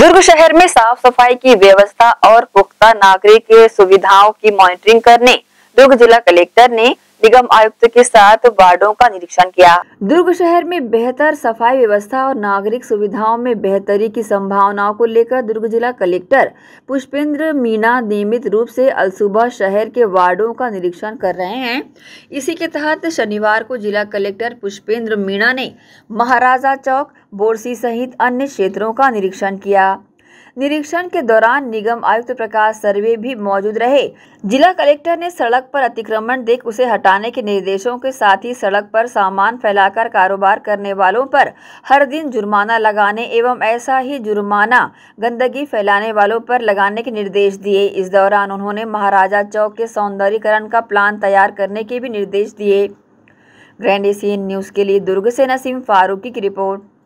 दुर्ग शहर में साफ सफाई की व्यवस्था और पुख्ता नागरिक सुविधाओं की मॉनिटरिंग करने दुर्ग जिला कलेक्टर ने निगम आयुक्त के साथ वार्डो का निरीक्षण किया दुर्ग शहर में बेहतर सफाई व्यवस्था और नागरिक सुविधाओं में बेहतरी की संभावनाओं को लेकर दुर्ग जिला कलेक्टर पुष्पेंद्र मीणा नियमित रूप से अलसुबह शहर के वार्डो का निरीक्षण कर रहे हैं इसी के तहत शनिवार को जिला कलेक्टर पुष्पेंद्र मीणा ने महाराजा चौक बोरसी सहित अन्य क्षेत्रों का निरीक्षण किया निरीक्षण के दौरान निगम आयुक्त प्रकाश सर्वे भी मौजूद रहे जिला कलेक्टर ने सड़क पर अतिक्रमण देख उसे हटाने के निर्देशों के साथ ही सड़क पर सामान फैलाकर कारोबार करने वालों पर हर दिन जुर्माना लगाने एवं ऐसा ही जुर्माना गंदगी फैलाने वालों पर लगाने के निर्देश दिए इस दौरान उन्होंने महाराजा चौक के सौंदर्यकरण का प्लान तैयार करने के भी निर्देश दिए ग्रैंड एशियन न्यूज़ के लिए दुर्ग से नसीम फारूकी की रिपोर्ट